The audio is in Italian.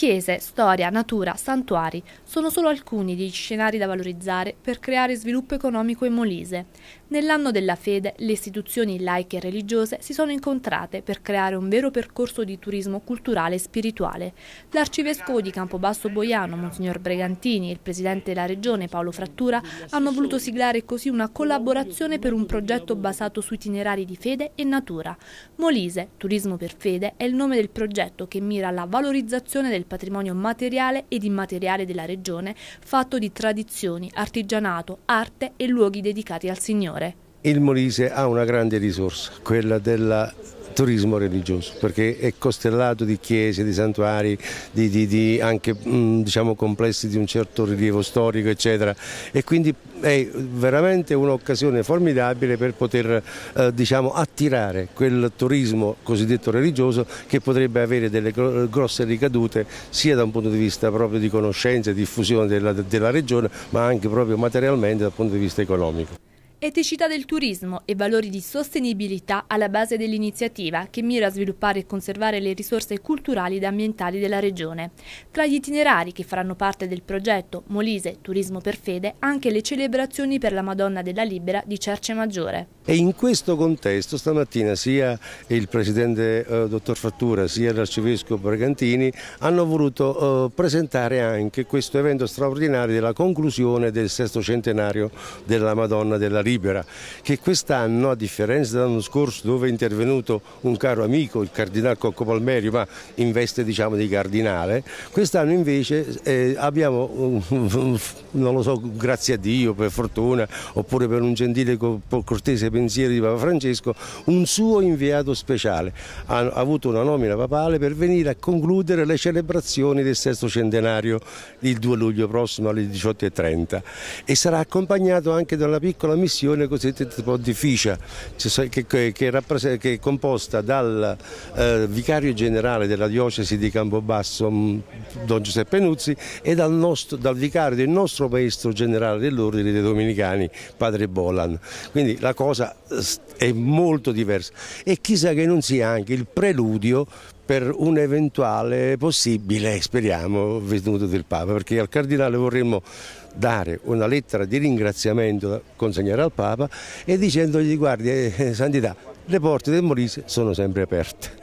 Chiese, storia, natura, santuari sono solo alcuni degli scenari da valorizzare per creare sviluppo economico in Molise. Nell'anno della fede le istituzioni laiche e religiose si sono incontrate per creare un vero percorso di turismo culturale e spirituale. L'arcivescovo di Campobasso Boiano, Monsignor Bregantini e il presidente della regione Paolo Frattura hanno voluto siglare così una collaborazione per un progetto basato su itinerari di fede e natura. Molise, Turismo per Fede, è il nome del progetto che mira alla valorizzazione del patrimonio materiale ed immateriale della regione, fatto di tradizioni, artigianato, arte e luoghi dedicati al Signore. Il Molise ha una grande risorsa, quella della turismo religioso, perché è costellato di chiese, di santuari, di, di, di anche mm, diciamo, complessi di un certo rilievo storico, eccetera. E quindi è veramente un'occasione formidabile per poter eh, diciamo, attirare quel turismo cosiddetto religioso che potrebbe avere delle grosse ricadute sia da un punto di vista proprio di conoscenza e diffusione della, della regione, ma anche proprio materialmente dal punto di vista economico. Eticità del turismo e valori di sostenibilità alla base dell'iniziativa che mira a sviluppare e conservare le risorse culturali ed ambientali della regione. Tra gli itinerari che faranno parte del progetto Molise Turismo per Fede anche le celebrazioni per la Madonna della Libera di Cerce Maggiore. E in questo contesto stamattina sia il presidente eh, dottor Fattura sia l'arcivescovo Bergantini hanno voluto eh, presentare anche questo evento straordinario della conclusione del sesto centenario della Madonna della Libera libera, che quest'anno, a differenza dell'anno scorso dove è intervenuto un caro amico, il cardinale Cocco Palmerio, ma in veste diciamo, di cardinale, quest'anno invece eh, abbiamo, non lo so, grazie a Dio, per fortuna, oppure per un gentile cortese pensiero di Papa Francesco, un suo inviato speciale. Ha avuto una nomina papale per venire a concludere le celebrazioni del sesto centenario il 2 luglio prossimo alle 18.30 e sarà accompagnato anche dalla piccola missione commissione cosiddetta pontificia che, che, che, è composta dal eh, vicario generale della diocesi di Campobasso mm, Don Giuseppe Nuzzi e dal, nostro, dal vicario del nostro maestro generale dell'ordine dei Dominicani padre Bolan quindi la cosa eh, è molto diversa e chissà che non sia anche il preludio per un eventuale possibile, speriamo, venuto del Papa, perché al Cardinale vorremmo dare una lettera di ringraziamento da consegnare al Papa e dicendogli guardi, eh, eh, Santità, le porte del Molise sono sempre aperte.